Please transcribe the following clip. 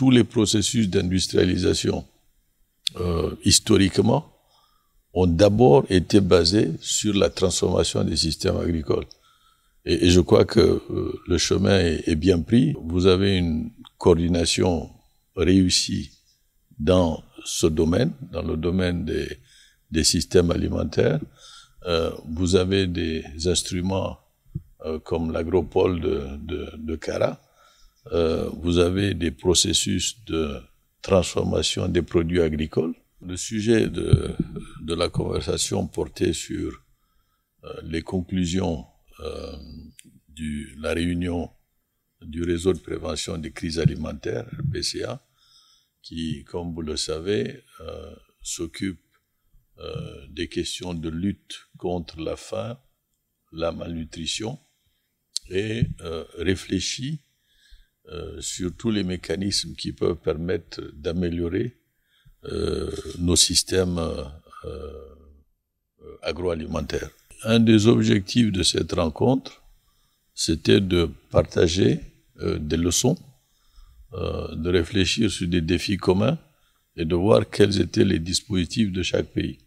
tous les processus d'industrialisation euh, historiquement ont d'abord été basés sur la transformation des systèmes agricoles. Et, je crois que euh, le chemin est, bien pris. Vous avez une coordination réussie dans ce domaine, dans le domaine des, systèmes alimentaires. Euh, vous avez des instruments comme l'agropole de Cara, euh, vous avez des processus de transformation des produits agricoles. Le sujet de, la conversation portait sur euh, les conclusions euh, de la réunion du réseau de prévention des crises alimentaires, PCA, qui, comme vous le savez, s'occupe des questions de lutte contre la faim, la malnutrition, et réfléchit euh, sur tous les mécanismes qui peuvent permettre d'améliorer euh, nos systèmes euh, euh agroalimentaires. Un des objectifs de cette rencontre, c'était de partager euh, des leçons, de réfléchir sur des défis communs et de voir quels étaient les dispositifs de chaque pays.